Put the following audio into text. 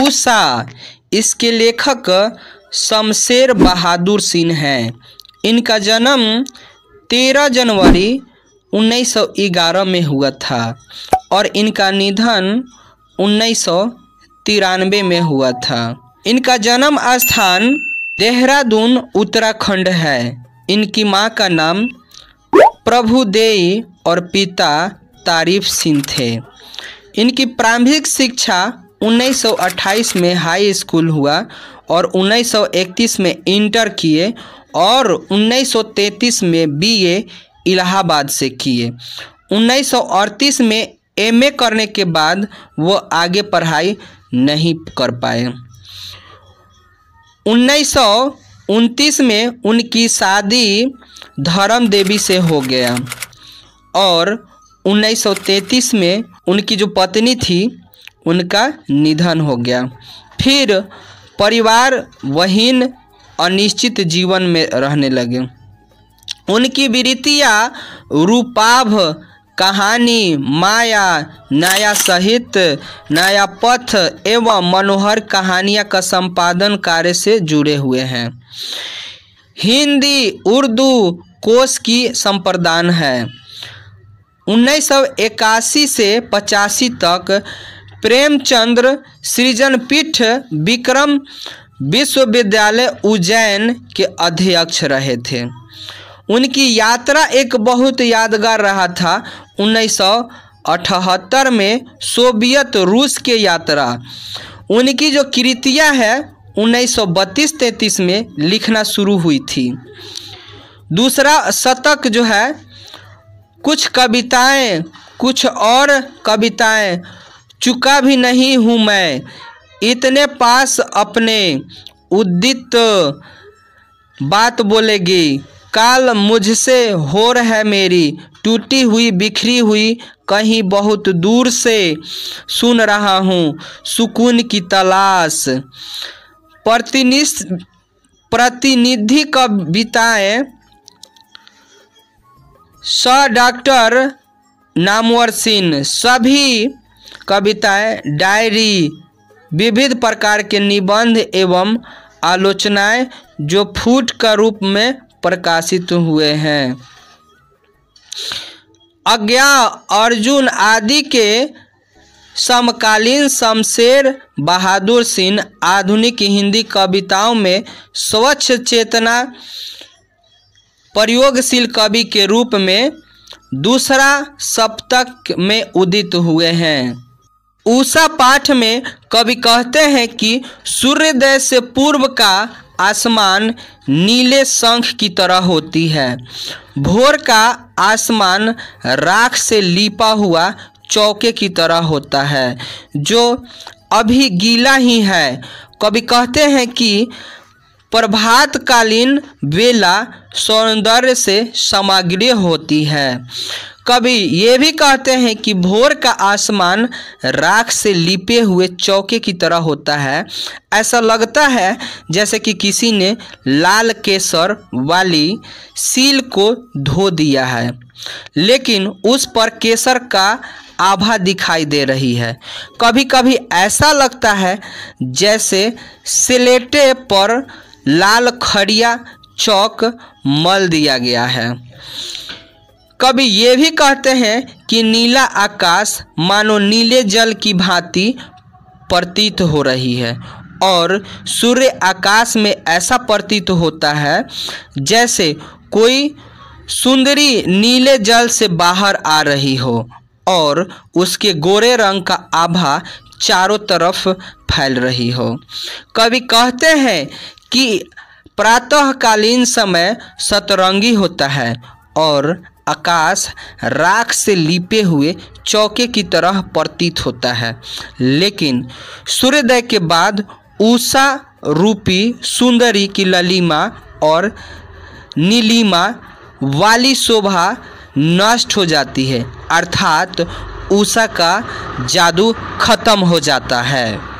उषा इसके लेखक शमशेर बहादुर सिंह हैं इनका जन्म 13 जनवरी 1911 में हुआ था और इनका निधन उन्नीस में हुआ था इनका जन्म स्थान देहरादून उत्तराखंड है इनकी माँ का नाम प्रभुदेई और पिता तारीफ सिंह थे इनकी प्रारंभिक शिक्षा 1928 में हाई स्कूल हुआ और 1931 में इंटर किए और 1933 में बीए इलाहाबाद से किए 1938 में एमए करने के बाद वो आगे पढ़ाई नहीं कर पाए उन्नीस में उनकी शादी धर्म देवी से हो गया और 1933 में उनकी जो पत्नी थी उनका निधन हो गया फिर परिवार वहीन अनिश्चित जीवन में रहने लगे उनकी वृत्तियाँ रूपाभ कहानी माया नया सहित नया पथ एवं मनोहर कहानियाँ का संपादन कार्य से जुड़े हुए हैं हिंदी उर्दू कोष की संप्रदान है उन्नीस से पचासी तक प्रेमचंद्र सृजनपीठ विक्रम विश्वविद्यालय उज्जैन के अध्यक्ष रहे थे उनकी यात्रा एक बहुत यादगार रहा था उन्नीस अठहत्तर में सोवियत रूस के यात्रा उनकी जो कृतिया है बत्तीस 33 में लिखना शुरू हुई थी दूसरा शतक जो है कुछ कविताएं कुछ और कविताएं चुका भी नहीं हूँ मैं इतने पास अपने उदित बात बोलेगी काल मुझसे होर है मेरी टूटी हुई बिखरी हुई कहीं बहुत दूर से सुन रहा हूँ सुकून की तलाश प्रतिनिश प्रतिनिधि कविताएं स डॉक्टर नामवर सिंह सभी कविताएं डायरी विविध प्रकार के निबंध एवं आलोचनाएं जो फूट का रूप में प्रकाशित हुए हैं अज्ञा अर्जुन आदि के समकालीन शमशेर बहादुर सिंह आधुनिक हिंदी कविताओं में स्वच्छ चेतना प्रयोगशील कवि के रूप में दूसरा सप्तक में उदित हुए हैं उषा पाठ में कवि कहते हैं कि सूर्योदय से पूर्व का आसमान नीले शंख की तरह होती है भोर का आसमान राख से लिपा हुआ चौके की तरह होता है जो अभी गीला ही है कवि कहते हैं कि प्रभातकालीन वेला सौंदर्य से सामग्री होती है कभी ये भी कहते हैं कि भोर का आसमान राख से लिपे हुए चौके की तरह होता है ऐसा लगता है जैसे कि किसी ने लाल केसर वाली सील को धो दिया है लेकिन उस पर केसर का आभा दिखाई दे रही है कभी कभी ऐसा लगता है जैसे सिलेटे पर लाल खड़िया चौक मल दिया गया है कभी ये भी कहते हैं कि नीला आकाश मानो नीले जल की भांति प्रतीत हो रही है और सूर्य आकाश में ऐसा प्रतीत होता है जैसे कोई सुंदरी नीले जल से बाहर आ रही हो और उसके गोरे रंग का आभा चारों तरफ फैल रही हो कवि कहते हैं कि प्रातःकालीन समय सतरंगी होता है और आकाश राख से लिपे हुए चौके की तरह प्रतीत होता है लेकिन सूर्योदय के बाद ऊषा रूपी सुंदरी की ललिमा और नीलिमा वाली शोभा नष्ट हो जाती है अर्थात ऊषा का जादू खत्म हो जाता है